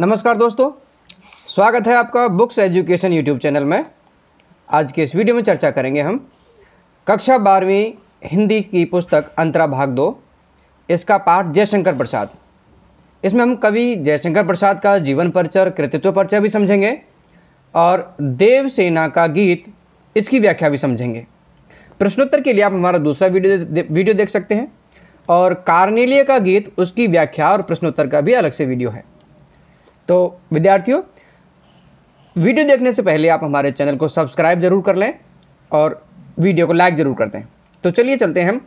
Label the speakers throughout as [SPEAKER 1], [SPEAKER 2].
[SPEAKER 1] नमस्कार दोस्तों स्वागत है आपका बुक्स एजुकेशन यूट्यूब चैनल में आज के इस वीडियो में चर्चा करेंगे हम कक्षा बारहवीं हिंदी की पुस्तक अंतरा भाग दो इसका पाठ जयशंकर प्रसाद इसमें हम कवि जयशंकर प्रसाद का जीवन परिचय कृतित्व परिचय भी समझेंगे और देव सेना का गीत इसकी व्याख्या भी समझेंगे प्रश्नोत्तर के लिए आप हमारा दूसरा वीडियो वीडियो देख सकते हैं और कार्नेलिया का गीत उसकी व्याख्या और प्रश्नोत्तर का भी अलग से वीडियो है तो विद्यार्थियों वीडियो देखने से पहले आप हमारे चैनल को सब्सक्राइब जरूर कर लें और वीडियो को लाइक जरूर कर दें तो चलिए चलते हैं हम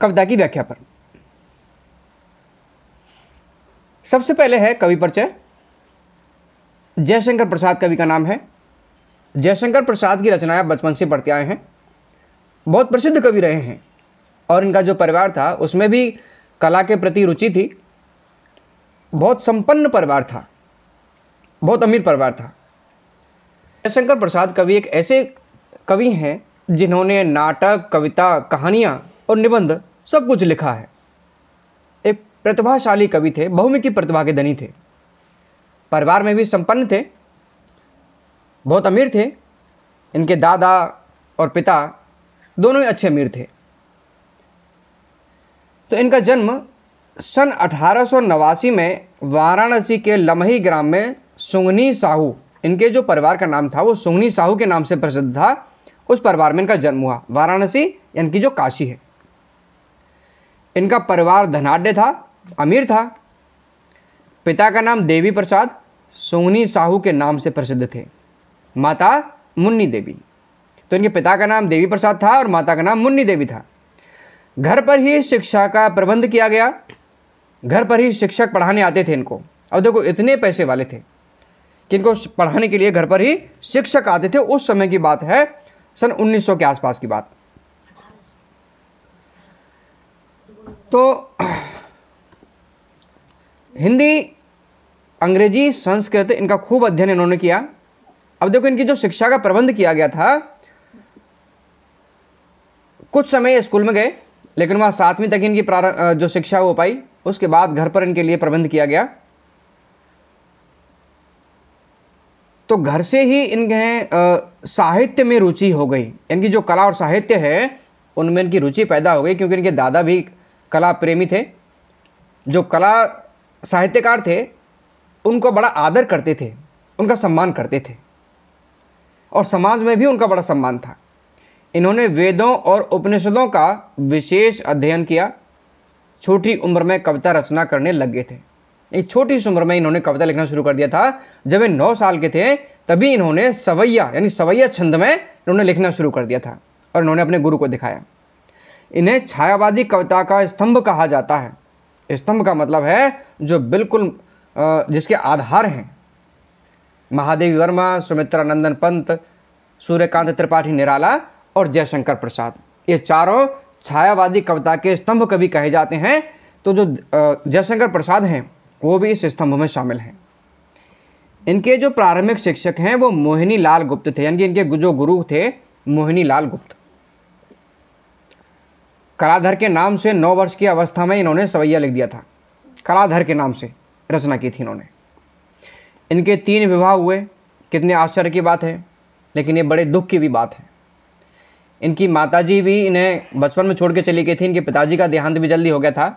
[SPEAKER 1] कविता की व्याख्या पर सबसे पहले है कवि परिचय जयशंकर प्रसाद कवि का नाम है जयशंकर प्रसाद की रचनाएं बचपन से पढ़ते आए हैं बहुत प्रसिद्ध कवि रहे हैं और इनका जो परिवार था उसमें भी कला के प्रति रुचि थी बहुत संपन्न परिवार था बहुत अमीर परिवार था जयशंकर प्रसाद कवि एक ऐसे कवि हैं जिन्होंने नाटक कविता कहानियाँ और निबंध सब कुछ लिखा है एक प्रतिभाशाली कवि थे बहुमुखी प्रतिभा के धनी थे परिवार में भी संपन्न थे बहुत अमीर थे इनके दादा और पिता दोनों ही अच्छे अमीर थे तो इनका जन्म सन अठारह में वाराणसी के लमही ग्राम में सुंगनी साहू इनके जो परिवार का नाम था वो सुंगनी साहू के नाम से प्रसिद्ध था उस परिवार में इनका जन्म हुआ वाराणसी यानी कि जो काशी है इनका परिवार धनाढ़ था अमीर था पिता का नाम देवी प्रसाद सोनी साहू के नाम से प्रसिद्ध थे माता मुन्नी देवी तो इनके पिता का नाम देवी प्रसाद था और माता का नाम मुन्नी देवी था घर पर ही शिक्षा का प्रबंध किया गया घर पर ही शिक्षक पढ़ाने आते थे इनको अब देखो इतने पैसे वाले थे कि इनको पढ़ाने के लिए घर पर ही शिक्षक आते थे उस समय की बात है सन 1900 के आसपास की बात तो हिंदी अंग्रेजी संस्कृत इनका खूब अध्ययन इन्होंने किया अब देखो इनकी जो शिक्षा का प्रबंध किया गया था कुछ समय स्कूल में गए लेकिन वहां सातवीं तक इनकी जो शिक्षा हो पाई उसके बाद घर पर इनके लिए प्रबंध किया गया तो घर से ही इनके साहित्य में रुचि हो गई इनकी जो कला और साहित्य है उनमें इनकी रुचि पैदा हो गई क्योंकि इनके दादा भी कला प्रेमी थे जो कला साहित्यकार थे उनको बड़ा आदर करते थे उनका सम्मान करते थे और समाज में भी उनका बड़ा सम्मान था इन्होंने वेदों और उपनिषदों का विशेष अध्ययन किया छोटी उम्र में कविता रचना करने लग गए थे एक छोटी सी उम्र में इन्होंने कविता लिखना शुरू कर दिया था जब ये नौ साल के थे तभी इन्होंने सवैया यानी सवैया छंद में इन्होंने लिखना शुरू कर दिया था और इन्होंने अपने गुरु को दिखाया इन्हें छायावादी कविता का स्तंभ कहा जाता है स्तंभ का मतलब है जो बिल्कुल जिसके आधार हैं महादेवी वर्मा सुमित्रा नंदन पंत सूर्यकांत त्रिपाठी निराला और जयशंकर प्रसाद ये चारों छायावादी कविता के स्तंभ कवि कहे जाते हैं तो जो जयशंकर प्रसाद हैं वो भी इस स्तंभ में शामिल हैं इनके जो प्रारंभिक शिक्षक हैं वो मोहिनी लाल गुप्त थे यानी इनके जो गुरु थे मोहिनी लाल गुप्त कलाधर के नाम से नौ वर्ष की अवस्था में इन्होंने सवैया लिख दिया था कलाधर के नाम से रचना की थी इन्होंने इनके तीन विवाह हुए कितने आश्चर्य की बात है लेकिन ये बड़े दुख की भी बात है इनकी माताजी भी इन्हें बचपन में छोड़ के चली गई थी इनके पिताजी का देहांत भी जल्दी हो गया था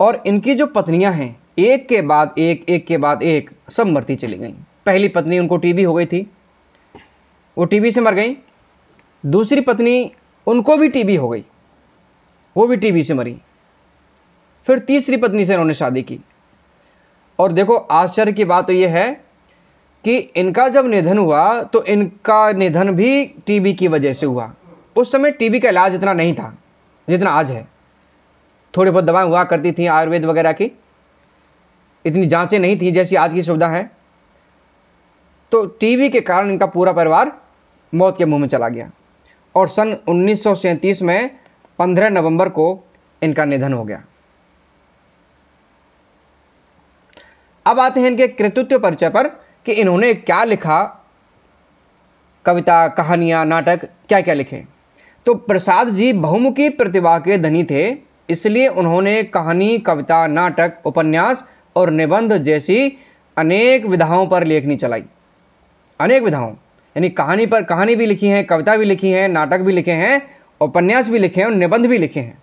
[SPEAKER 1] और इनकी जो पत्नियां हैं एक के बाद एक एक के बाद एक सब मरती चली गई पहली पत्नी उनको टीबी हो गई थी वो टीबी से मर गई दूसरी पत्नी उनको भी टीबी हो गई वो भी टीबी से मरी फिर तीसरी पत्नी से उन्होंने शादी की और देखो आश्चर्य की बात तो यह है कि इनका जब निधन हुआ तो इनका निधन भी टीबी की वजह से हुआ उस समय टीबी का इलाज इतना नहीं था जितना आज है थोड़ी बहुत दवाएं हुआ करती थी आयुर्वेद वगैरह की इतनी जांचें नहीं थी जैसी आज की सुविधा है तो टीबी के कारण इनका पूरा परिवार मौत के मुंह में चला गया और सन उन्नीस में 15 नवंबर को इनका निधन हो गया अब आते हैं इनके कृतित्व परिचय पर कि इन्होंने क्या लिखा कविता कहानियां नाटक क्या क्या लिखे तो प्रसाद जी बहुमुखी प्रतिभा के धनी थे इसलिए उन्होंने कहानी कविता नाटक उपन्यास और निबंध जैसी अनेक विधाओं पर लेखनी चलाई अनेक विधाओं यानी कहानी पर कहानी भी लिखी है कविता भी लिखी है नाटक भी लिखे हैं उपन्यास भी लिखे हैं और निबंध भी लिखे हैं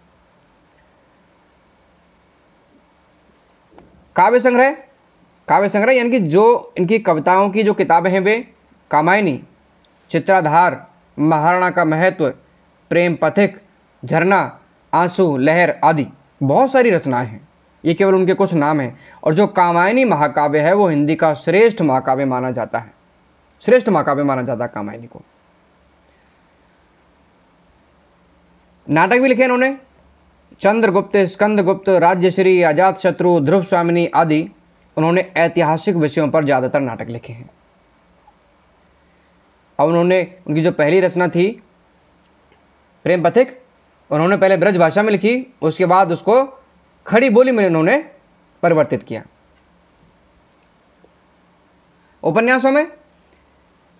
[SPEAKER 1] काव्य संग्रह काव्य संग्रह यानी कि जो इनकी कविताओं की जो किताबें हैं वे कामायनी चित्राधार महाराणा का महत्व प्रेम पथिक झरना आंसू लहर आदि बहुत सारी रचनाएं हैं ये केवल उनके कुछ नाम हैं और जो कामायनी महाकाव्य है वो हिंदी का श्रेष्ठ महाकाव्य माना जाता है श्रेष्ठ महाकाव्य माना जाता है कामायनी को नाटक भी लिखे इन्होंने चंद्रगुप्त स्कंदगुप्त राज्यश्री अजात शत्रु ध्रुव स्वामिनी आदि उन्होंने ऐतिहासिक विषयों पर ज़्यादातर नाटक लिखे हैं और उन्होंने उनकी जो पहली रचना थी प्रेम पथिक उन्होंने पहले ब्रज भाषा में लिखी उसके बाद उसको खड़ी बोली में उन्होंने परिवर्तित किया उपन्यासों में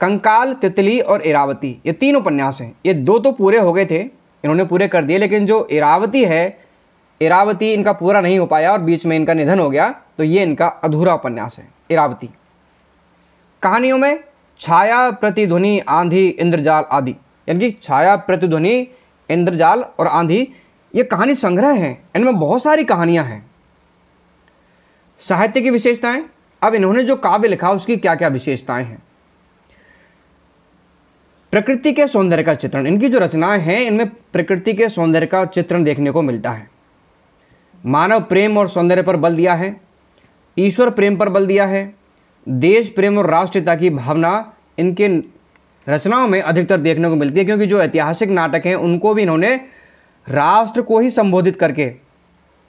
[SPEAKER 1] कंकाल तितली और इरावती ये तीन उपन्यास हैं ये दो तो पूरे हो गए थे इन्होंने पूरे कर दिए लेकिन जो इरावती है इरावती इनका पूरा नहीं हो पाया और बीच में इनका निधन हो गया तो ये इनका अधूरा उपन्यास है इरावती कहानियों में छाया प्रतिध्वनि आंधी इंद्रजाल आदि यानी कि छाया प्रतिध्वनि इंद्रजाल और आंधी ये कहानी संग्रह है इनमें बहुत सारी कहानियां हैं साहित्य की विशेषताएं अब इन्होंने जो काव्य लिखा उसकी क्या क्या विशेषताएं हैं प्रकृति के सौंदर्य का चित्रण इनकी जो रचनाएं हैं इनमें प्रकृति के सौंदर्य का चित्रण देखने को मिलता है मानव प्रेम और सौंदर्य पर बल दिया है ईश्वर प्रेम पर बल दिया है देश प्रेम और राष्ट्रीयता की भावना इनके रचनाओं में अधिकतर देखने को मिलती है क्योंकि जो ऐतिहासिक नाटक हैं उनको भी इन्होंने राष्ट्र को ही संबोधित करके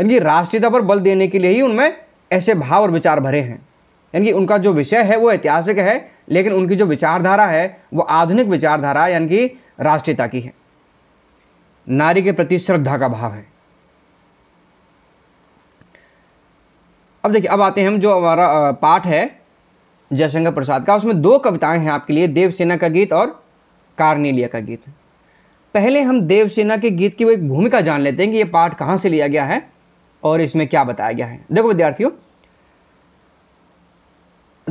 [SPEAKER 1] इनकी राष्ट्रीयता पर बल देने के लिए ही उनमें ऐसे भाव और विचार भरे हैं यानी कि उनका जो विषय है वो ऐतिहासिक है लेकिन उनकी जो विचारधारा है वो आधुनिक विचारधारा यानी कि राष्ट्रीयता की है नारी के प्रति श्रद्धा का भाव है अब देखिए अब आते हैं हम जो हमारा पाठ है जयशंकर प्रसाद का उसमें दो कविताएं हैं आपके लिए देवसेना का गीत और कार्नेलिया का गीत पहले हम देवसेना के गीत की वो एक भूमिका जान लेते हैं कि ये पाठ कहां से लिया गया है और इसमें क्या बताया गया है देखो विद्यार्थियों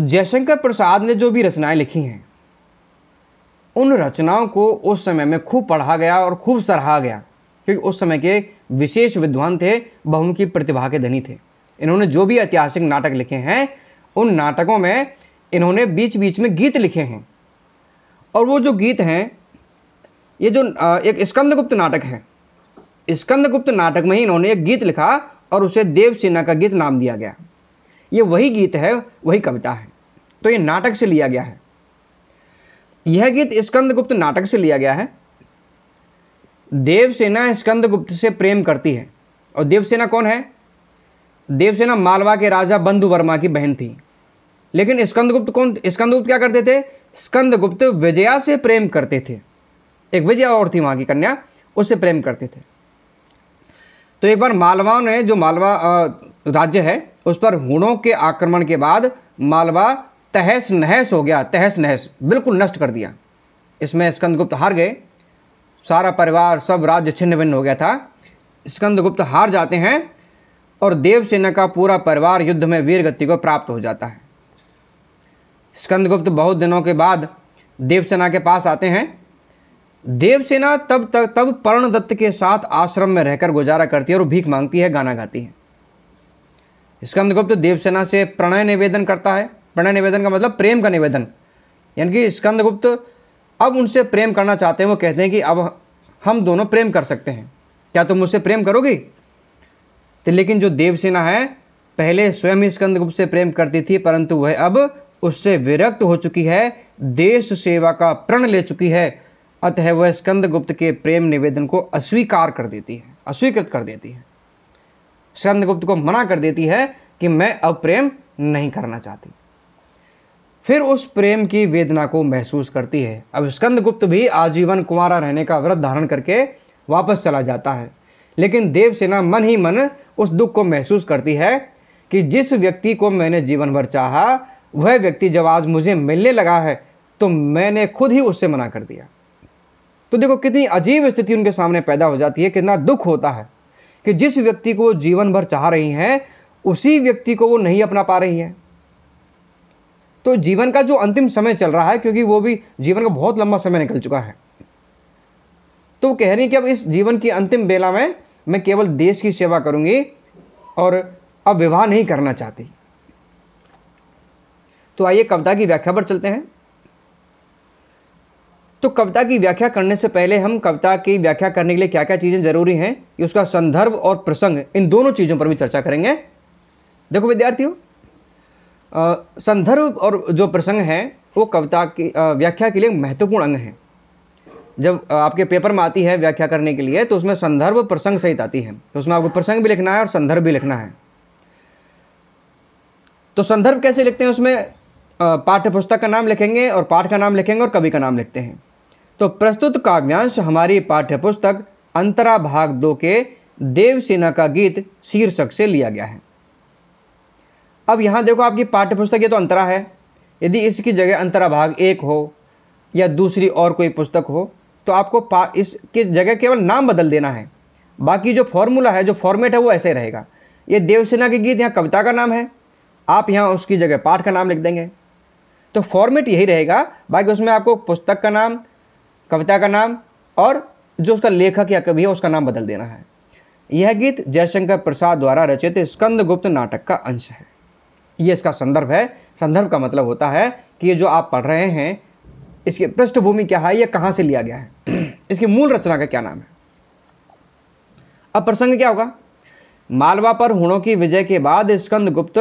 [SPEAKER 1] जयशंकर प्रसाद ने जो भी रचनाएं लिखी हैं उन रचनाओं को उस समय में खूब पढ़ा गया और खूब सराहा गया क्योंकि उस समय के विशेष विद्वान थे बहुमुखी प्रतिभा के धनी थे इन्होंने जो भी ऐतिहासिक नाटक लिखे हैं उन नाटकों में इन्होंने बीच बीच में गीत लिखे हैं और वो जो गीत हैं ये जो एक स्कंदगुप्त नाटक है स्कंदगुप्त नाटक में ही इन्होंने एक गीत लिखा और उसे देवसेना का गीत नाम दिया गया ये वही गीत है वही कविता है तो ये नाटक से लिया गया है यह गीत स्कंदगुप्त नाटक से लिया गया है देवसेना स्कंदगुप्त से प्रेम करती है और देवसेना कौन है देवसेना मालवा के राजा बंधु वर्मा की बहन थी लेकिन स्कंदगुप्त कौन स्कंदगुप्त क्या करते थे स्कंदगुप्त विजया से प्रेम करते थे एक विजया और थी वहां की कन्या उससे प्रेम करते थे तो एक बार मालवाओं ने जो मालवा राज्य है उस पर हुणों के आक्रमण के बाद मालवा तहस नहस हो गया तहस नहस बिल्कुल नष्ट कर दिया इसमें स्कंदगुप्त हार गए सारा परिवार सब राज्य छिन्न भिन्न हो गया था स्कंदगुप्त हार जाते हैं और देवसेना का पूरा परिवार युद्ध में वीर गति को प्राप्त हो जाता है स्कंदगुप्त बहुत दिनों के बाद देवसेना के पास आते हैं देवसेना तब तक तब दत्त के साथ आश्रम में रहकर गुजारा करती है और भीख मांगती है गाना गाती है स्कंदगुप्त देवसेना से प्रणय निवेदन करता है प्रणय निवेदन का मतलब प्रेम का निवेदन यानी कि स्कंदगुप्त अब उनसे प्रेम करना चाहते हैं वो कहते हैं कि अब हम दोनों प्रेम कर सकते हैं क्या तुम मुझसे प्रेम करोगी तो लेकिन जो देवसेना है पहले स्वयं ही स्कंदगुप्त से प्रेम करती थी परंतु वह अब उससे विरक्त हो चुकी है देश सेवा का प्रण ले चुकी है अतः वह स्कंदगुप्त के प्रेम निवेदन को अस्वीकार कर देती है अस्वीकृत कर देती है स्कंदगुप्त को मना कर देती है कि मैं अब प्रेम नहीं करना चाहती फिर उस प्रेम की वेदना को महसूस करती है अब स्कंदगुप्त भी आजीवन कुमारा रहने का व्रत धारण करके वापस चला जाता है लेकिन देवसेना मन ही मन उस दुख को महसूस करती है कि जिस व्यक्ति को मैंने जीवन भर चाहा वह व्यक्ति जब आज मुझे मिलने लगा है तो मैंने खुद ही उससे मना कर दिया तो देखो कितनी अजीब स्थिति उनके सामने पैदा हो जाती है कितना दुख होता है कि जिस व्यक्ति को वो जीवन भर चाह रही हैं उसी व्यक्ति को वो नहीं अपना पा रही हैं तो जीवन का जो अंतिम समय चल रहा है क्योंकि वो भी जीवन का बहुत लंबा समय निकल चुका है तो कह रही कि अब इस जीवन की अंतिम बेला में मैं केवल देश की सेवा करूंगी और अब विवाह नहीं करना चाहती तो आइए कविता की व्याख्या पर चलते हैं तो कविता की व्याख्या करने से पहले हम कविता की व्याख्या करने के लिए क्या क्या चीज़ें जरूरी हैं ये उसका संदर्भ और प्रसंग इन दोनों चीज़ों पर भी चर्चा करेंगे देखो विद्यार्थियों संदर्भ और जो प्रसंग है वो कविता की व्याख्या के लिए महत्वपूर्ण अंग हैं जब आपके पेपर में आती है व्याख्या करने के लिए तो उसमें संदर्भ प्रसंग सहित आती है तो उसमें आपको प्रसंग भी लिखना है और संदर्भ भी लिखना है तो संदर्भ कैसे लिखते हैं उसमें पाठ्य पुस्तक का नाम लिखेंगे और पाठ का नाम लिखेंगे और कवि का नाम लिखते हैं तो प्रस्तुत काव्यांश हमारी पाठ्य पुस्तक अंतरा भाग दो के देवसेना का गीत शीर्षक से लिया गया है अब यहां देखो आपकी पाठ्य पुस्तक ये तो अंतरा है यदि इसकी जगह अंतरा भाग एक हो या दूसरी और कोई पुस्तक हो तो आपको इसके जगह केवल नाम बदल देना है बाकी जो फॉर्मूला है जो फॉर्मेट है वो ऐसे रहेगा ये देवसेना के गीत यहाँ कविता का नाम है आप यहाँ उसकी जगह पाठ का नाम लिख देंगे तो फॉर्मेट यही रहेगा बाकी उसमें आपको पुस्तक का नाम कविता का नाम और जो उसका लेखक या कवि है उसका नाम बदल देना है यह गीत जयशंकर प्रसाद द्वारा रचित स्कंदगुप्त नाटक का अंश है यह इसका संदर्भ है संदर्भ का मतलब होता है कि ये जो आप पढ़ रहे हैं इसकी पृष्ठभूमि क्या है या कहां से लिया गया है इसकी मूल रचना का क्या नाम है अब प्रसंग क्या होगा मालवा पर हुणों की विजय के बाद स्कंद गुप्त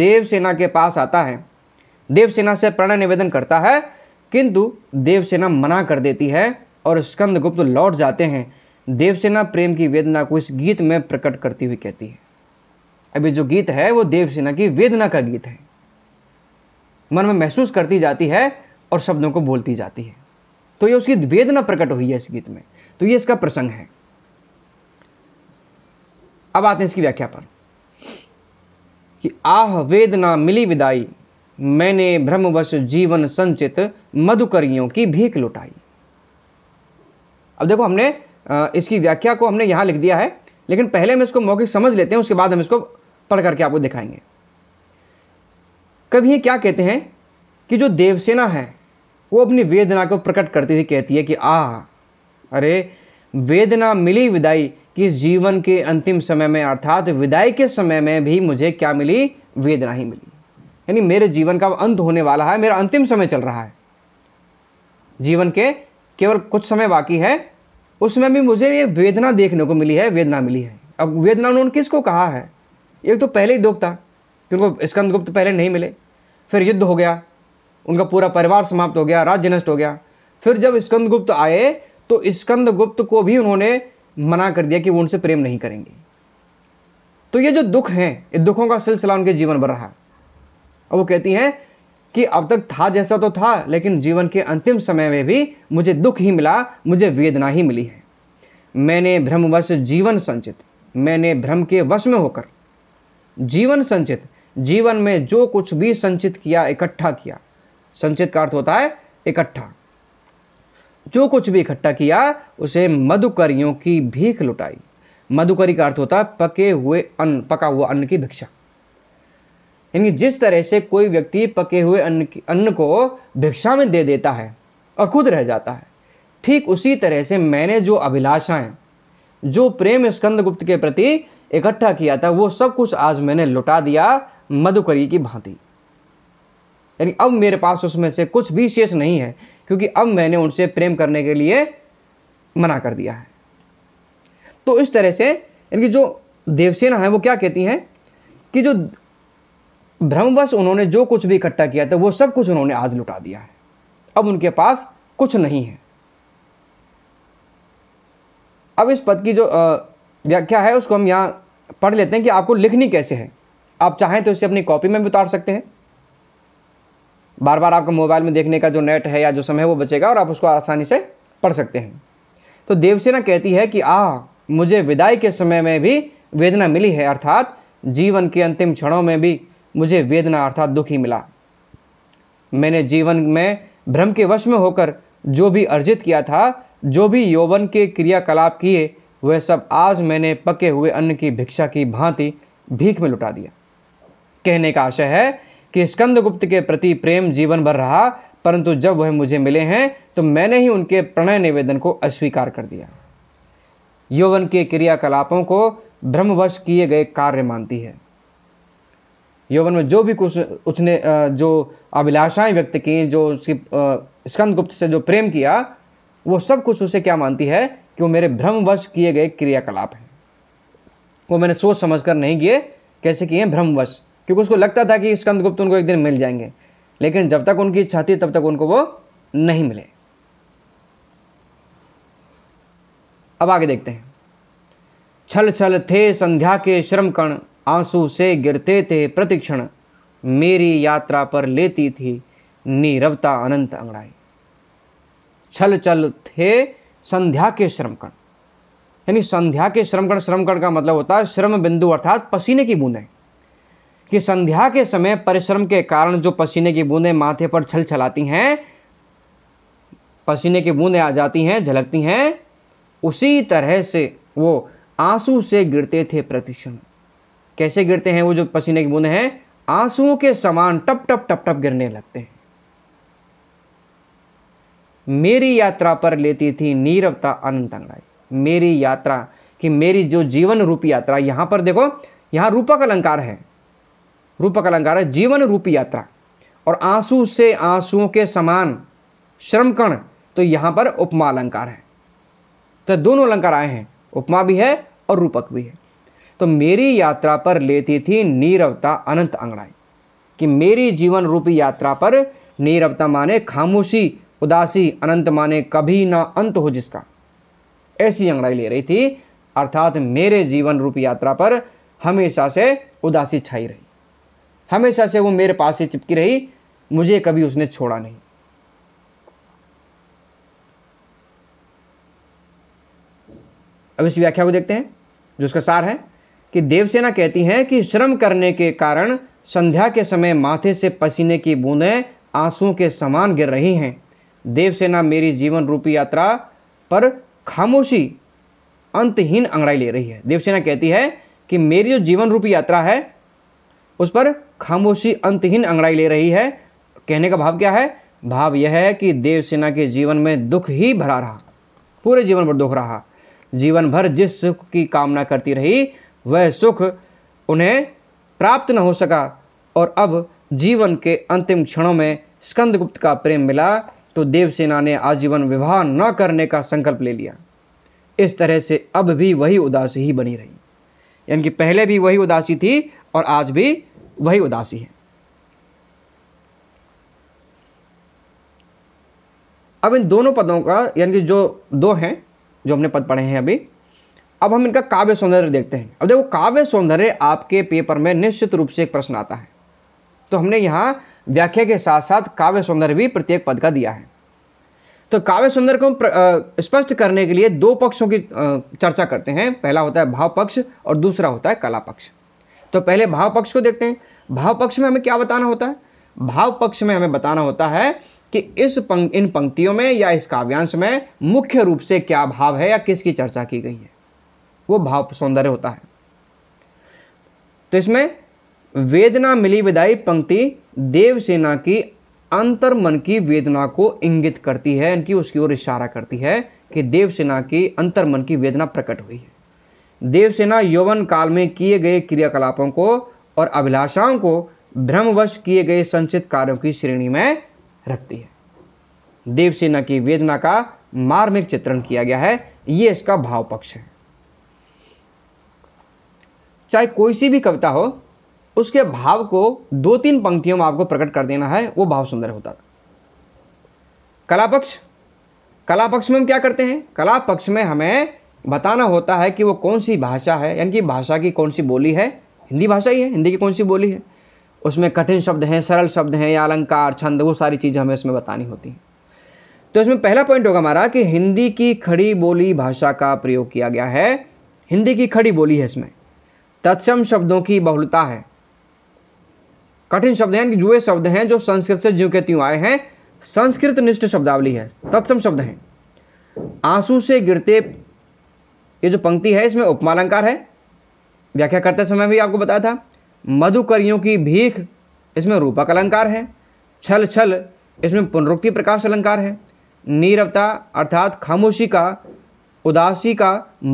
[SPEAKER 1] देवसेना के पास आता है देवसेना से प्रणय निवेदन करता है किंतु देवसेना मना कर देती है और स्कंद गुप्त लौट जाते हैं देवसेना प्रेम की वेदना को इस गीत में प्रकट करती हुई कहती है अभी जो गीत है वो देवसेना की वेदना का गीत है मन में महसूस करती जाती है और शब्दों को बोलती जाती है तो ये उसकी वेदना प्रकट हुई है इस गीत में तो ये इसका प्रसंग है अब आते हैं इसकी व्याख्या पर कि आह वेदना मिली विदाई मैंने ब्रह्मवश जीवन संचित मधुकरियों की भीख लुटाई अब देखो हमने इसकी व्याख्या को हमने यहां लिख दिया है लेकिन पहले हम इसको मौखिक समझ लेते हैं उसके बाद हम इसको पढ़ करके आपको दिखाएंगे कभी क्या कहते हैं कि जो देवसेना है वो अपनी वेदना को प्रकट करती हुई कहती है कि आ अरे वेदना मिली विदाई कि जीवन के अंतिम समय में अर्थात विदाई के समय में भी मुझे क्या मिली वेदना ही मिली यानी मेरे जीवन का अंत होने वाला है मेरा अंतिम समय चल रहा है जीवन के केवल कुछ समय बाकी है उसमें भी मुझे ये वेदना देखने को मिली है वेदना मिली है अब वेदना उन्होंने किसको कहा है एक तो पहले ही दुख था क्योंकि गुप्त पहले नहीं मिले फिर युद्ध हो गया उनका पूरा परिवार समाप्त हो गया राज्य नष्ट हो गया फिर जब स्कंदगुप्त आए तो स्कंदगुप्त को भी उन्होंने मना कर दिया कि वो उनसे प्रेम नहीं करेंगे तो ये जो दुख है ये दुखों का सिलसिला उनके जीवन भर रहा और वो कहती हैं कि अब तक था जैसा तो था लेकिन जीवन के अंतिम समय में भी मुझे दुख ही मिला मुझे वेदना ही मिली है मैंने भ्रमवश जीवन संचित मैंने भ्रम के वश में होकर जीवन संचित जीवन में जो कुछ भी संचित किया इकट्ठा किया संचित का अर्थ होता है इकट्ठा जो कुछ भी इकट्ठा किया उसे मधुकरियों की भीख लुटाई मधुकरी का अर्थ होता है पके हुए अन्न पका हुआ अन्न की भिक्षा यानी जिस तरह से कोई व्यक्ति पके हुए अन्न अन्न को भिक्षा में दे देता है और खुद रह जाता है ठीक उसी तरह से मैंने जो अभिलाषाएं जो प्रेम स्कंद गुप्त के प्रति इकट्ठा किया था वो सब कुछ आज मैंने लुटा दिया मधुकरी की भांति यानी अब मेरे पास उसमें से कुछ भी शेष नहीं है क्योंकि अब मैंने उनसे प्रेम करने के लिए मना कर दिया है तो इस तरह से यानी जो देवसेना है वो क्या कहती है कि जो भ्रमवश उन्होंने जो कुछ भी इकट्ठा किया था वो सब कुछ उन्होंने आज लुटा दिया है अब उनके पास कुछ नहीं है अब इस पद की जो व्याख्या है उसको हम यहां पढ़ लेते हैं कि आपको लिखनी कैसे है आप चाहें तो इसे अपनी कॉपी में भी उतार सकते हैं बार बार आपका मोबाइल में देखने का जो नेट है या जो समय है वो बचेगा और आप उसको आसानी से पढ़ सकते हैं तो देवसेना कहती है कि आ मुझे विदाई के समय में भी वेदना मिली है अर्थात जीवन के अंतिम क्षणों में भी मुझे वेदना अर्थात दुख ही मिला मैंने जीवन में भ्रम के वश में होकर जो भी अर्जित किया था जो भी यौवन के क्रियाकलाप किए वह सब आज मैंने पके हुए अन्न की भिक्षा की भांति भीख में लुटा दिया कहने का आशय है कि स्कंदगुप्त के प्रति प्रेम जीवन भर रहा परंतु जब वह मुझे मिले हैं तो मैंने ही उनके प्रणय निवेदन को अस्वीकार कर दिया यौवन के क्रियाकलापों को भ्रमवश किए गए कार्य मानती है यौवन में जो भी कुछ उसने जो अभिलाषाएं व्यक्त की जो उसकी स्कंदगुप्त से जो प्रेम किया वो सब कुछ उसे क्या मानती है कि वो मेरे भ्रमवश किए गए क्रियाकलाप हैं वो मैंने सोच समझ कर नहीं किए कैसे किए भ्रमवश क्योंकि उसको लगता था कि स्कंद गुप्त उनको एक दिन मिल जाएंगे लेकिन जब तक उनकी इच्छा थी तब तक उनको वो नहीं मिले अब आगे देखते हैं छल छल थे संध्या के श्रम कण आंसू से गिरते थे प्रतिक्षण मेरी यात्रा पर लेती थी नीरवता अनंत अंगड़ाई छल छल थे संध्या के श्रम कण यानी संध्या के श्रम कण श्रम कण का मतलब होता है श्रम बिंदु अर्थात पसीने की बूंदें कि संध्या के समय परिश्रम के कारण जो पसीने की बूंदें माथे पर छल छलाती हैं पसीने की बूंदें आ जाती हैं झलकती हैं उसी तरह से वो आंसू से गिरते थे प्रतिक्षण कैसे गिरते हैं वो जो पसीने की बूंदें हैं आंसुओं के समान टप टप टप टप गिरने लगते हैं मेरी यात्रा पर लेती थी नीरवता अनंत अंगाई मेरी यात्रा कि मेरी जो जीवन रूपी यात्रा यहां पर देखो यहां रूपक अलंकार है रूपक अलंकार है जीवन रूपी यात्रा और आंसू से आंसुओं के समान श्रम कण तो यहां पर उपमा अलंकार है तो दोनों अलंकार आए हैं उपमा भी है और रूपक भी है तो मेरी यात्रा पर लेती थी नीरवता अनंत अंगड़ाई कि मेरी जीवन रूपी यात्रा पर नीरवता माने खामोशी उदासी अनंत माने कभी ना अंत हो जिसका ऐसी अंगड़ाई ले रही थी अर्थात मेरे जीवन रूपी यात्रा पर हमेशा से उदासी छाई रही हमेशा से वो मेरे पास ही चिपकी रही मुझे कभी उसने छोड़ा नहीं अब इस व्याख्या को देखते हैं जो उसका सार है कि देवसेना कहती हैं कि श्रम करने के कारण संध्या के समय माथे से पसीने की बूंदें आंसुओं के समान गिर रही हैं देवसेना मेरी जीवन रूपी यात्रा पर खामोशी अंतहीन अंगड़ाई ले रही है देवसेना कहती है कि मेरी जो जीवन रूपी यात्रा है उस पर खामोशी अंतहीन अंगड़ाई ले रही है कहने का भाव क्या है भाव यह है कि देवसेना के जीवन में दुख ही भरा रहा पूरे जीवन पर दुख रहा जीवन भर जिस सुख की कामना करती रही वह सुख उन्हें प्राप्त न हो सका और अब जीवन के अंतिम क्षणों में स्कंदगुप्त का प्रेम मिला तो देवसेना ने आजीवन विवाह न करने का संकल्प ले लिया इस तरह से अब भी वही उदासी ही बनी रही यानी कि पहले भी वही उदासी थी और आज भी वही उदासी है अब इन दोनों पदों का यानी कि जो दो हैं जो हमने पद पढ़े हैं अभी अब हम इनका काव्य सौंदर्य देखते हैं अब देखो काव्य सौंदर्य आपके पेपर में निश्चित रूप से एक प्रश्न आता है तो हमने यहां व्याख्या के साथ साथ काव्य सौंदर्य भी प्रत्येक पद का दिया है तो काव्य सौंदर्य को स्पष्ट करने के लिए दो पक्षों की चर्चा करते हैं पहला होता है भाव पक्ष और दूसरा होता है कला पक्ष तो पहले भाव पक्ष को देखते हैं भाव पक्ष में हमें क्या बताना होता है भाव पक्ष में हमें बताना होता है कि इस पंक, इन पंक्तियों में या इस काव्यांश में मुख्य रूप से क्या भाव है या किसकी चर्चा की गई है वो भाव सौंदर्य होता है तो इसमें वेदना मिली विदाई पंक्ति देवसेना की अंतर मन की वेदना को इंगित करती है इनकी उसकी ओर इशारा करती है कि देवसेना की अंतर मन की वेदना प्रकट हुई है देवसेना यौवन काल में किए गए क्रियाकलापों को और अभिलाषाओं को भ्रमवश किए गए संचित कार्यों की श्रेणी में रखती है देवसेना की वेदना का मार्मिक चित्रण किया गया है यह इसका भाव पक्ष है चाहे कोई सी भी कविता हो उसके भाव को दो तीन पंक्तियों में आपको प्रकट कर देना है वो भाव सुंदर होता था कला पक्ष कला पक्ष में हम क्या करते हैं कला पक्ष में हमें बताना होता है कि वो कौन सी भाषा है यानी कि भाषा की कौन सी बोली है हिंदी भाषा ही है हिंदी की कौन सी बोली है उसमें कठिन शब्द हैं सरल शब्द हैं या अलंकार छंद वो सारी चीज़ें हमें उसमें बतानी होती हैं तो इसमें पहला पॉइंट होगा हमारा कि हिंदी की खड़ी बोली भाषा का प्रयोग किया गया है हिंदी की खड़ी बोली है इसमें तत्सम शब्दों की बहुलता है कठिन शब्द हैं जुए शब्द हैं जो संस्कृत से ज्यों के त्यों आए हैं संस्कृत निष्ठ शब्दावली है तत्सम शब्द हैं आंसू से गिरते ये जो पंक्ति है इसमें उपमालंकार है व्याख्या करते समय भी आपको बताया था मधुकरियों की भीख इसमें रूपक अलंकार है छल छल इसमें पुनरुक्ति प्रकाश अलंकार है नीरवता अर्थात खामोशी का उदासी का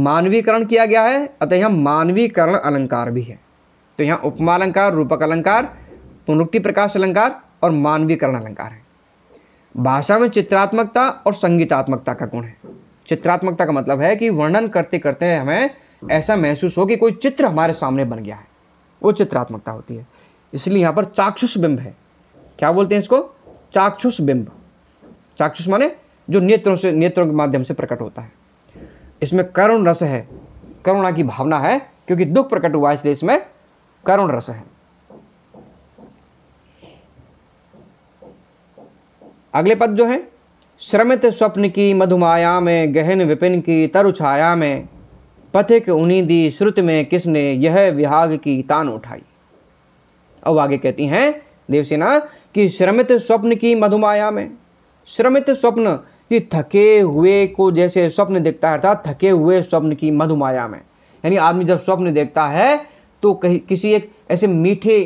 [SPEAKER 1] मानवीकरण किया गया है अतः यहाँ मानवीकरण अलंकार भी है तो यहाँ उपमा अलंकार रूपक अलंकार पुनरुक्ति प्रकाश अलंकार और मानवीकरण अलंकार है भाषा में चित्रात्मकता और संगीतात्मकता का गुण है चित्रात्मकता का मतलब है कि वर्णन करते करते हमें ऐसा महसूस हो कि कोई चित्र हमारे सामने बन गया है वो चित्रात्मकता होती है इसलिए यहाँ पर चाक्षुष बिंब है क्या बोलते हैं इसको चाक्षुष बिंब चाक्षुष माने जो नेत्रों से नेत्रों के माध्यम से प्रकट होता है इसमें करुण रस है करुणा की भावना है क्योंकि दुख प्रकट हुआ इसलिए इसमें करुण रस है अगले पद जो है श्रमित स्वप्न की मधुमाया में गहन विपिन की तरु छाया में पथिक उन्हीं श्रुत में किसने यह विहाग की तान उठाई अब आगे कहती हैं देवसेना कि श्रमित स्वप्न की मधुमाया में श्रमित स्वप्न ये थके हुए को जैसे स्वप्न दिखता है अर्थात थके हुए स्वप्न की मधुमाया में यानी आदमी जब स्वप्न देखता है तो कहीं किसी एक ऐसे मीठे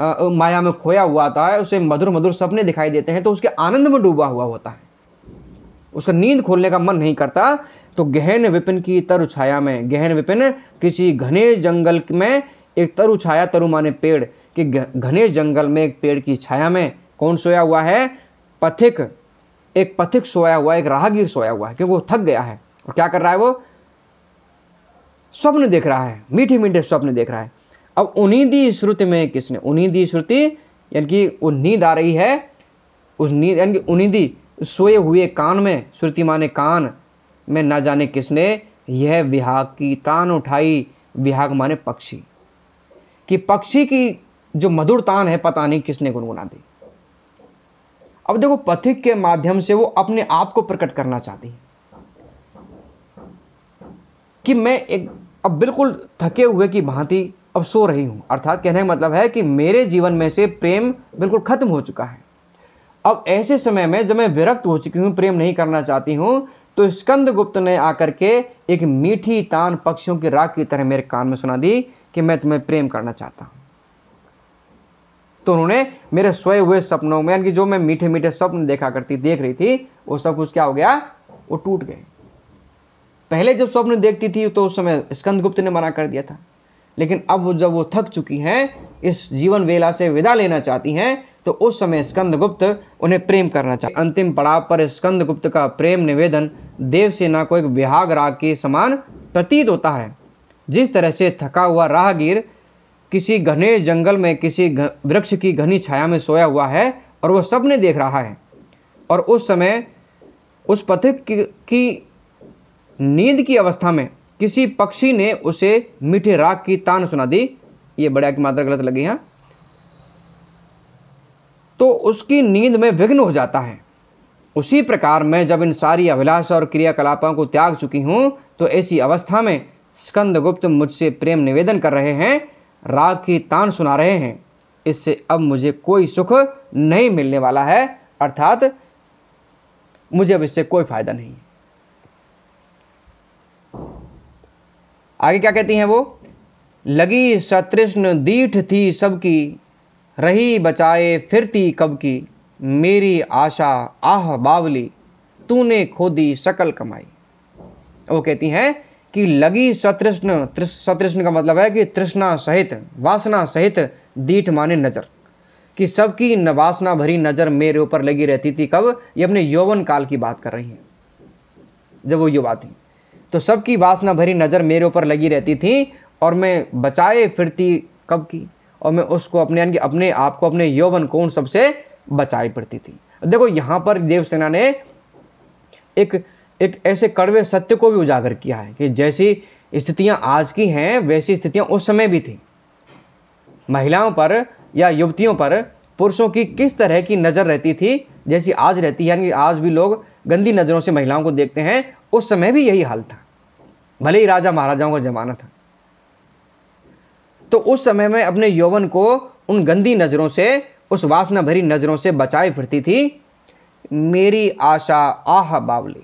[SPEAKER 1] आ, माया में खोया हुआ आता है उसे मधुर मधुर सपने दिखाई देते हैं तो उसके आनंद में डूबा हुआ होता है उसका नींद खोलने का मन नहीं करता तो गहन विपिन की तरु छाया में गहन विपिन किसी घने जंगल में एक तरु छाया तरु माने पेड़ के घने जंगल में एक पेड़ की छाया में कौन सोया हुआ है पथिक एक पथिक सोया हुआ एक राहगीर सोया हुआ है क्योंकि वो थक गया है और क्या कर रहा है वो स्वप्न देख रहा है मीठे मीठे स्वप्न देख रहा है अब उन्नीदी श्रुति में किसने दी श्रुति यानी कि वो नींद आ रही है उस नींद यानी कि दी सोए हुए कान में श्रुति माने कान में ना जाने किसने यह विहाग की तान उठाई विहाग माने पक्षी कि पक्षी की जो मधुर तान है पता नहीं किसने गुनगुना दी अब देखो पथिक के माध्यम से वो अपने आप को प्रकट करना चाहती कि मैं एक अब बिल्कुल थके हुए की भांति अब सो रही हूं अर्थात कहने का मतलब है कि मेरे जीवन में से प्रेम बिल्कुल खत्म हो चुका है अब ऐसे समय में जब मैं विरक्त हो चुकी हूँ प्रेम नहीं करना चाहती हूँ तो स्कंद गुप्त ने आकर के एक मीठी तान पक्षियों की राग की तरह मेरे कान में सुना दी कि मैं तुम्हें प्रेम करना चाहता हूं तो उन्होंने मेरे सोए हुए सपनों में यानी कि जो मैं मीठे मीठे स्वप्न देखा करती देख रही थी वो सब कुछ क्या हो गया वो टूट गए पहले जब स्वप्न देखती थी तो उस समय स्कंद गुप्त ने मना कर दिया था लेकिन अब जब वो थक चुकी हैं इस जीवन वेला से विदा लेना चाहती हैं तो उस समय स्कंदगुप्त उन्हें प्रेम करना चाहिए अंतिम पड़ाव पर स्कंदगुप्त का प्रेम निवेदन देवसेना को एक विहाग राग के समान प्रतीत होता है जिस तरह से थका हुआ राहगीर किसी घने जंगल में किसी वृक्ष की घनी छाया में सोया हुआ है और वह सबने देख रहा है और उस समय उस पथिक की, नींद की अवस्था में किसी पक्षी ने उसे मीठे राग की तान सुना दी ये बड़ा की मात्रा गलत लगी है हाँ? तो उसकी नींद में विघ्न हो जाता है उसी प्रकार मैं जब इन सारी अभिलाष और क्रियाकलापों को त्याग चुकी हूं तो ऐसी अवस्था में स्कंद गुप्त मुझसे प्रेम निवेदन कर रहे हैं राग की तान सुना रहे हैं इससे अब मुझे कोई सुख नहीं मिलने वाला है अर्थात मुझे अब इससे कोई फायदा नहीं आगे क्या कहती हैं वो लगी सतृष्ण दीठ थी सबकी रही बचाए फिरती कब की मेरी आशा आह बावली तूने खोदी शकल कमाई वो कहती हैं कि लगी सतृष्ण सतृष्ण का मतलब है कि तृष्णा सहित वासना सहित दीठ माने नजर कि सबकी वासना भरी नजर मेरे ऊपर लगी रहती थी कब ये अपने यौवन काल की बात कर रही हैं जब वो युवा थी तो सबकी वासना भरी नजर मेरे ऊपर लगी रहती थी और मैं बचाए फिरती कब की और मैं उसको अपने यानी कि अपने आप को अपने यौवन को उन सबसे बचाई पड़ती थी देखो यहाँ पर देवसेना ने एक एक ऐसे कड़वे सत्य को भी उजागर किया है कि जैसी स्थितियां आज की हैं वैसी स्थितियां उस समय भी थी महिलाओं पर या युवतियों पर पुरुषों की किस तरह की नज़र रहती थी जैसी आज रहती है यानी आज भी लोग गंदी नज़रों से महिलाओं को देखते हैं उस समय भी यही हाल था भले ही राजा महाराजाओं का जमाना था तो उस समय में अपने यौवन को उन गंदी नज़रों से उस वासना भरी नज़रों से बचाए फिरती थी मेरी आशा आह बावली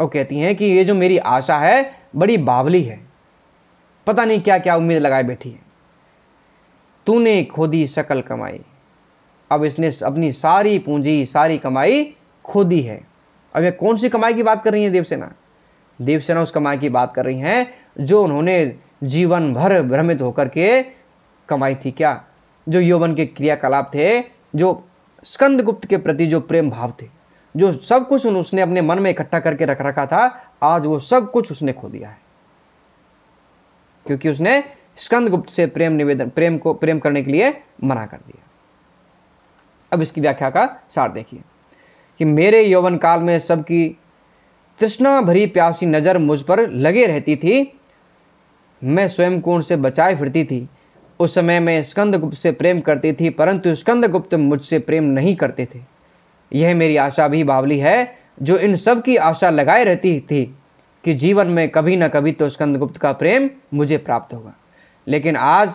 [SPEAKER 1] वो कहती हैं कि ये जो मेरी आशा है बड़ी बावली है पता नहीं क्या क्या उम्मीद लगाए बैठी है तूने खोदी शकल कमाई अब इसने अपनी सारी पूंजी सारी कमाई खोदी है अब ये कौन सी कमाई की बात कर रही है देवसेना देवसेना उस कमाई की बात कर रही हैं जो उन्होंने जीवन भर भ्रमित होकर के कमाई थी क्या जो यौवन के क्रियाकलाप थे जो स्कंद गुप्त के प्रति जो प्रेम भाव थे जो सब कुछ उसने अपने मन में इकट्ठा करके रख रखा था आज वो सब कुछ उसने खो दिया है क्योंकि उसने स्कंद गुप्त से प्रेम निवेदन प्रेम को प्रेम करने के लिए मना कर दिया अब इसकी व्याख्या का सार देखिए कि मेरे यौवन काल में सबकी तृष्णा भरी प्यासी नजर मुझ पर लगे रहती थी मैं स्वयं कुंड से बचाए फिरती थी उस समय मैं स्कंदगुप्त से प्रेम करती थी परंतु स्कंदगुप्त मुझसे प्रेम नहीं करते थे यह मेरी आशा भी बावली है जो इन सब की आशा लगाए रहती थी कि जीवन में कभी ना कभी तो स्कंदगुप्त का प्रेम मुझे प्राप्त होगा लेकिन आज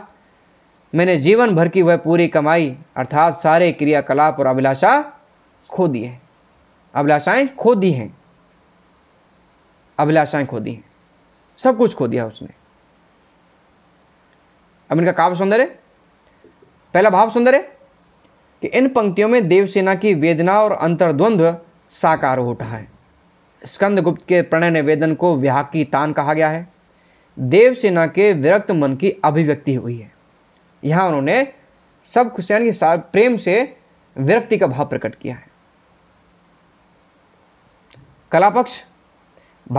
[SPEAKER 1] मैंने जीवन भर की वह पूरी कमाई अर्थात सारे क्रियाकलाप और अभिलाषा खो दी है अभिलाषाएं खो दी हैं अभिलाषाएं खो दी हैं सब कुछ खो दिया उसने अब इनका काव्य सौंदर्य पहला भाव सौंदर्य कि इन पंक्तियों में देवसेना की वेदना और अंतर्द्वंद्व साकार हो उठा है स्कंद गुप्त के प्रणय निवेदन को व्याह की तान कहा गया है देवसेना के विरक्त मन की अभिव्यक्ति हुई है यहां उन्होंने सब के साथ प्रेम से विरक्ति का भाव प्रकट किया है कला पक्ष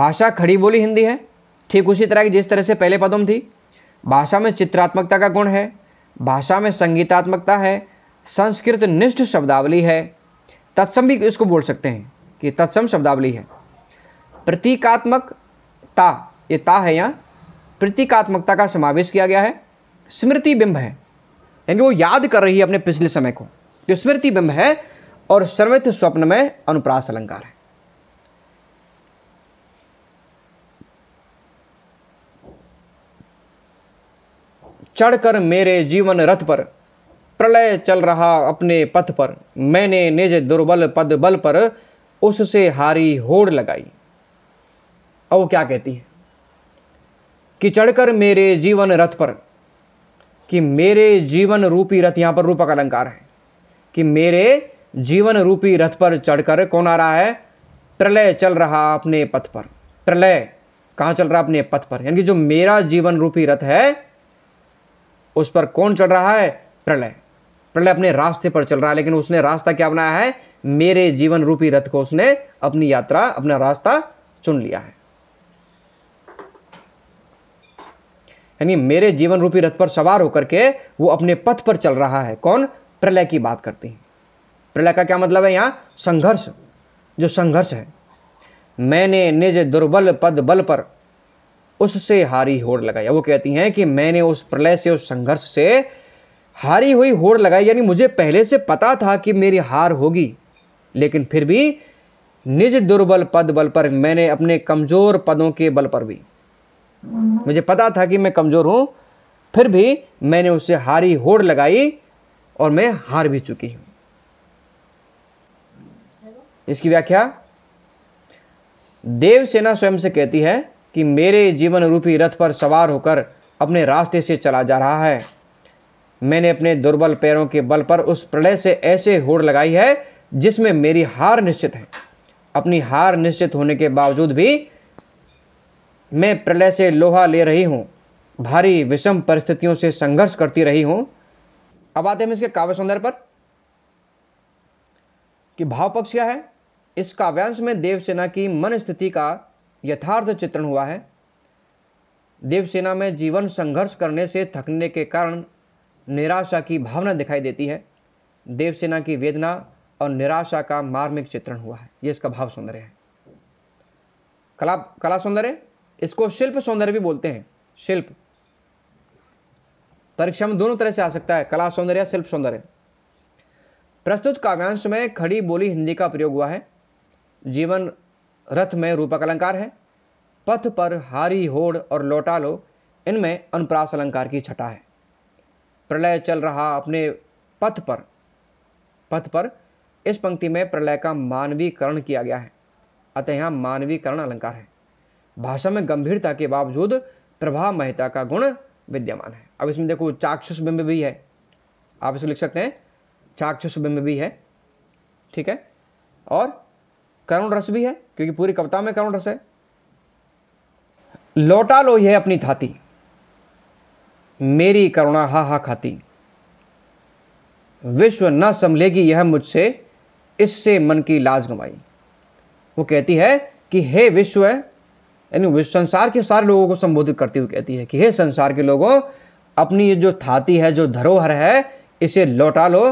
[SPEAKER 1] भाषा खड़ी बोली हिंदी है ठीक उसी तरह की जिस तरह से पहले पदों थी भाषा में चित्रात्मकता का गुण है भाषा में संगीतात्मकता है संस्कृत निष्ठ शब्दावली है तत्सम भी इसको बोल सकते हैं कि तत्सम शब्दावली है प्रतीकात्मकता ये ता है यहाँ प्रतीकात्मकता का समावेश किया गया है स्मृति बिंब है यानी वो याद कर रही है अपने पिछले समय को जो स्मृति बिंब है और सर्वित स्वप्न में अनुप्रास अलंकार है चढ़कर मेरे जीवन रथ पर प्रलय चल रहा अपने पथ पर मैंने निज दुर्बल पद बल पर उससे हारी होड़ लगाई और वो क्या कहती है कि चढ़कर मेरे जीवन रथ पर कि मेरे जीवन रूपी रथ यहां पर रूपक अलंकार है कि मेरे जीवन रूपी रथ पर चढ़कर कौन आ रहा है प्रलय चल रहा अपने पथ पर प्रलय कहां चल रहा अपने पथ पर यानी कि जो मेरा जीवन रूपी रथ है उस पर कौन चल रहा है प्रलय प्रलय अपने रास्ते पर चल रहा है लेकिन उसने रास्ता क्या बनाया है मेरे जीवन रूपी रथ को उसने अपनी यात्रा अपना रास्ता चुन लिया है यानी मेरे जीवन रूपी रथ पर सवार होकर के वो अपने पथ पर चल रहा है कौन प्रलय की बात करते हैं प्रलय का क्या मतलब है यहां संघर्ष जो संघर्ष है मैंने निज दुर्बल पद बल पर उससे हारी होड़ लगाई वो कहती हैं कि मैंने उस प्रलय से उस संघर्ष से हारी हुई होड़ लगाई यानी मुझे पहले से पता था कि मेरी हार होगी लेकिन फिर भी निज दुर्बल पद बल पर मैंने अपने कमजोर पदों के बल पर भी मुझे पता था कि मैं कमजोर हूं फिर भी मैंने उसे हारी होड़ लगाई और मैं हार भी चुकी हूं इसकी व्याख्या देवसेना स्वयं से कहती है कि मेरे जीवन रूपी रथ पर सवार होकर अपने रास्ते से चला जा रहा है मैंने अपने दुर्बल पैरों के बल पर उस प्रलय से ऐसे होड़ लगाई है जिसमें मेरी हार निश्चित है अपनी हार निश्चित होने के बावजूद भी मैं प्रलय से लोहा ले रही हूं भारी विषम परिस्थितियों से संघर्ष करती रही हूं अब आते हैं इसके काव्य सौंदर्य पर कि भाव पक्ष क्या है इस काव्यांश में देवसेना की मन स्थिति का यथार्थ चित्रण हुआ है देवसेना में जीवन संघर्ष करने से थकने के कारण निराशा की भावना दिखाई देती है देवसेना की वेदना और निराशा का मार्मिक चित्रण हुआ है यह इसका भाव सौंदर्य है कला कला सौंदर्य इसको शिल्प सौंदर्य भी बोलते हैं शिल्प परीक्षा में दोनों तरह से आ सकता है कला सौंदर्य या शिल्प सौंदर्य प्रस्तुत काव्यांश में खड़ी बोली हिंदी का प्रयोग हुआ है जीवन रथ में रूपक अलंकार है पथ पर हारी होड़ और लोटा लो इनमें अनुप्रास अलंकार की छटा है प्रलय चल रहा अपने पथ पर पथ पर इस पंक्ति में प्रलय का मानवीकरण किया गया है अतः यहाँ मानवीकरण अलंकार है भाषा में गंभीरता के बावजूद प्रभा महिता का गुण विद्यमान है अब इसमें देखो चाक्षुष बिंब भी है आप इसको लिख सकते हैं चाक्षुष बिंब भी है ठीक है और करुण रस भी है क्योंकि पूरी कविता में करुण रस है लौटा लो यह अपनी थाती मेरी करुणा हा हा खाती विश्व न समलेगी यह मुझसे इससे मन की लाज नुमाई वो कहती है कि हे विश्व यानी संसार के सारे लोगों को संबोधित करती हुई कहती है कि हे संसार के लोगों अपनी जो थाती है जो धरोहर है इसे लौटा लो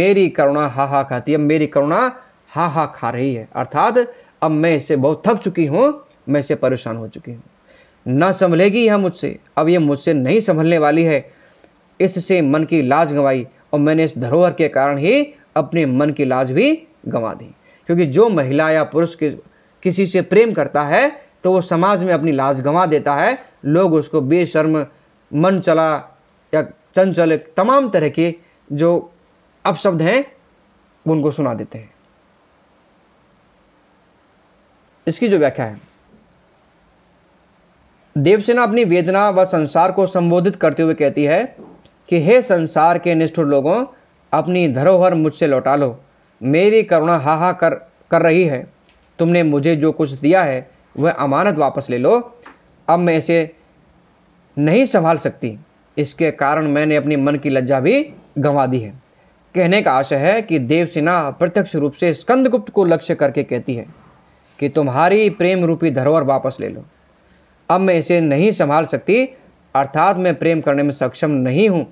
[SPEAKER 1] मेरी करुणा हा हा खाती है मेरी करुणा हा हा खा रही है अर्थात अब मैं इसे बहुत थक चुकी हूँ मैं इसे परेशान हो चुकी हूँ ना संभलेगी यह मुझसे अब यह मुझसे नहीं संभलने वाली है इससे मन की लाज गंवाई और मैंने इस धरोहर के कारण ही अपने मन की लाज भी गंवा दी क्योंकि जो महिला या पुरुष के किसी से प्रेम करता है तो वो समाज में अपनी लाज गंवा देता है लोग उसको बेशर्म मन चला या चंचल तमाम तरह के जो अपशब्द हैं उनको सुना देते हैं इसकी जो व्याख्या है देवसेना अपनी वेदना व संसार को संबोधित करते हुए कहती है कि हे संसार के निष्ठुर लोगों अपनी धरोहर मुझसे लौटा लो मेरी करुणा हाहा कर कर रही है तुमने मुझे जो कुछ दिया है वह अमानत वापस ले लो अब मैं इसे नहीं संभाल सकती इसके कारण मैंने अपनी मन की लज्जा भी गंवा दी है कहने का आशय है कि देवसेना प्रत्यक्ष रूप से स्कंदगुप्त को लक्ष्य करके कहती है कि तुम्हारी प्रेम रूपी धरोहर वापस ले लो अब मैं इसे नहीं संभाल सकती अर्थात मैं प्रेम करने में सक्षम नहीं हूं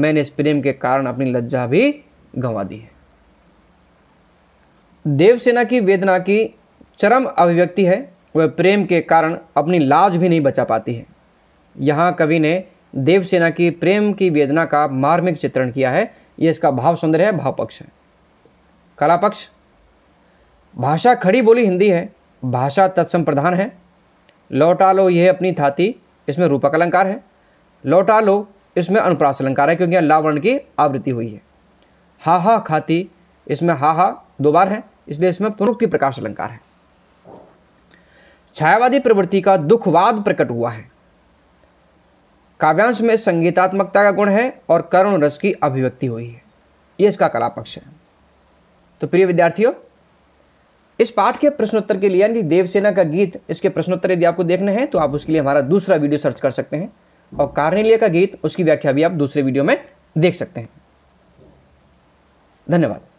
[SPEAKER 1] मैंने इस प्रेम के कारण अपनी लज्जा भी गंवा दी है देवसेना की वेदना की चरम अभिव्यक्ति है वह प्रेम के कारण अपनी लाज भी नहीं बचा पाती है यहां कवि ने देवसेना की प्रेम की वेदना का मार्मिक चित्रण किया है यह इसका भाव सौंदर्य है भाव पक्ष है कला पक्ष भाषा खड़ी बोली हिंदी है भाषा तत्सम प्रधान है लौटा लो यह अपनी थाती इसमें रूपक अलंकार है लौटा लो इसमें अनुप्रास अलंकार है क्योंकि अल्लाह वर्ण की आवृत्ति हुई है हा हा खाती इसमें हा हा दो बार है इसलिए इसमें की प्रकाश अलंकार है छायावादी प्रवृत्ति का दुखवाद प्रकट हुआ है काव्यांश में संगीतात्मकता का गुण है और करुण रस की अभिव्यक्ति हुई है यह इसका कला पक्ष है तो प्रिय विद्यार्थियों इस पाठ के प्रश्नोत्तर के लिए यानी देवसेना का गीत इसके प्रश्नोत्तर यदि आपको देखना है तो आप उसके लिए हमारा दूसरा वीडियो सर्च कर सकते हैं और कार्नेलिया का गीत उसकी व्याख्या भी आप दूसरे वीडियो में देख सकते हैं धन्यवाद